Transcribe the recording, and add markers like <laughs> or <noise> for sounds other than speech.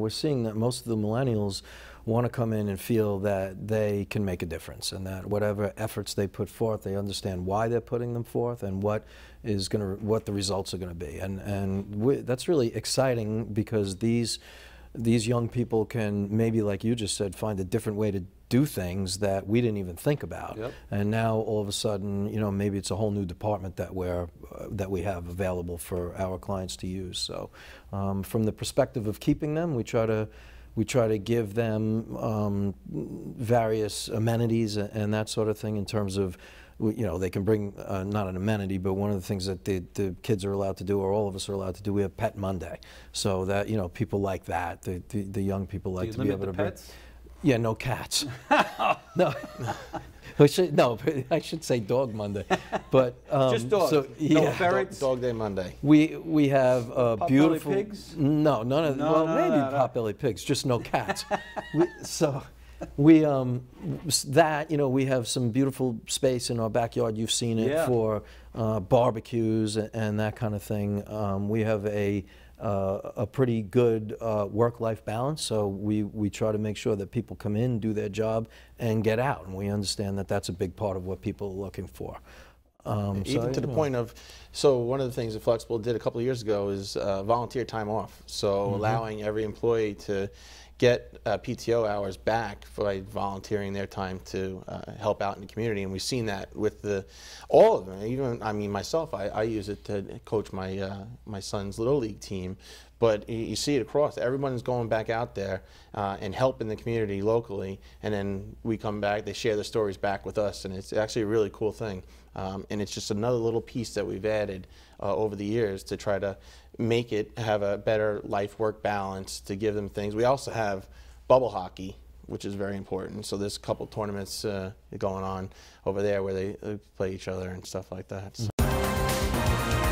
We're seeing that most of the millennials want to come in and feel that they can make a difference and that whatever efforts they put forth, they understand why they're putting them forth and what is going to, what the results are going to be. And, and that's really exciting because these these young people can maybe, like you just said, find a different way to do things that we didn't even think about. Yep. And now all of a sudden, you know, maybe it's a whole new department that we're uh, that we have available for our clients to use. So, um, from the perspective of keeping them, we try to we try to give them um, various amenities and that sort of thing in terms of you know, they can bring uh, not an amenity, but one of the things that the, the kids are allowed to do, or all of us are allowed to do, we have Pet Monday. So that, you know, people like that. The, the, the young people like you to be able to pets? bring. Yeah, no cats. <laughs> <laughs> No. <laughs> I should, no, <laughs> I should say Dog Monday, but <laughs> um, just dogs. So, yeah. No ferrets. Dog, dog Day Monday. We we have uh, beautiful pigs. No, none of no, well no, maybe no, pot-bellied pigs, just no cats. we, so we um, that you know we have some beautiful space in our backyard. You've seen it yeah. for uh, barbecues and, that kind of thing. Um, we have a uh, a pretty good uh, work-life balance, so we, we try to make sure that people come in, do their job, and get out. And we understand that that's a big part of what people are looking for. Um, Even so, to the point of, so one of the things that Flexible did a couple of years ago is uh, volunteer time off. So mm -hmm. allowing every employee to, get uh, PTO hours back by volunteering their time to uh, help out in the community, and we've seen that with the all of them. Even I mean myself, I, I use it to coach my uh, my son's little league team, but you see it across. Everyone's going back out there uh, and helping the community locally, and then we come back. They share their stories back with us, and it's actually a really cool thing. Um, and it's just another little piece that we've added uh, over the years to try to make it have a better life work balance to give them things. We also have bubble hockey, which is very important. So there's a couple tournaments uh, going on over there where they, play each other and stuff like that. So. Mm -hmm.